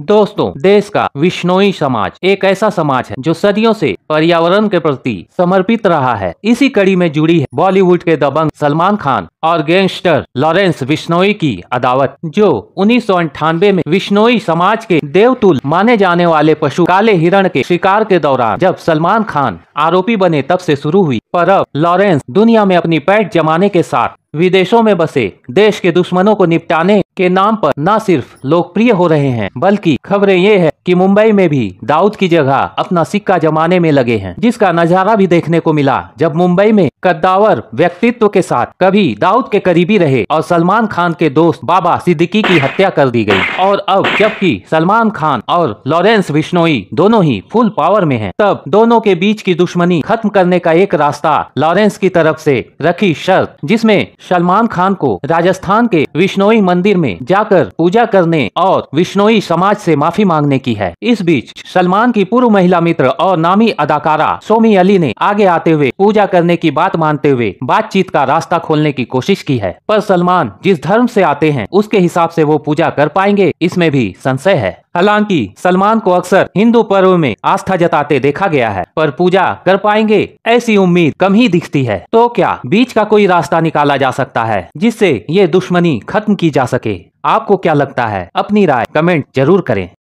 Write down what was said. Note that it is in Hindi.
दोस्तों देश का विष्णोई समाज एक ऐसा समाज है जो सदियों से पर्यावरण के प्रति समर्पित रहा है इसी कड़ी में जुड़ी है बॉलीवुड के दबंग सलमान खान और गैंगस्टर लॉरेंस विश्नोई की अदावत जो उन्नीस में विष्णोई समाज के देवतुल माने जाने वाले पशु काले हिरण के शिकार के दौरान जब सलमान खान आरोपी बने तब से शुरू हुई पर अब लॉरेंस दुनिया में अपनी पैठ जमाने के साथ विदेशों में बसे देश के दुश्मनों को निपटाने के नाम पर न सिर्फ लोकप्रिय हो रहे हैं बल्कि खबरें ये है कि मुंबई में भी दाऊद की जगह अपना सिक्का जमाने में लगे हैं जिसका नजारा भी देखने को मिला जब मुंबई में कद्दावर व्यक्तित्व के साथ कभी दाऊद के करीबी रहे और सलमान खान के दोस्त बाबा सिद्दीकी की हत्या कर दी गई और अब जबकि सलमान खान और लॉरेंस बिश्नोई दोनों ही फुल पावर में हैं, तब दोनों के बीच की दुश्मनी खत्म करने का एक रास्ता लॉरेंस की तरफ से रखी शर्त जिसमें सलमान खान को राजस्थान के विश्नोई मंदिर में जाकर पूजा करने और विश्नोई समाज से माफी मांगने की है इस बीच सलमान की पूर्व महिला मित्र और नामी अदाकारा सोमी अली ने आगे आते हुए पूजा करने की बात बात मानते हुए बातचीत का रास्ता खोलने की कोशिश की है पर सलमान जिस धर्म से आते हैं उसके हिसाब से वो पूजा कर पाएंगे इसमें भी संशय है हालांकि सलमान को अक्सर हिंदू पर्व में आस्था जताते देखा गया है पर पूजा कर पाएंगे ऐसी उम्मीद कम ही दिखती है तो क्या बीच का कोई रास्ता निकाला जा सकता है जिससे ये दुश्मनी खत्म की जा सके आपको क्या लगता है अपनी राय कमेंट जरूर करें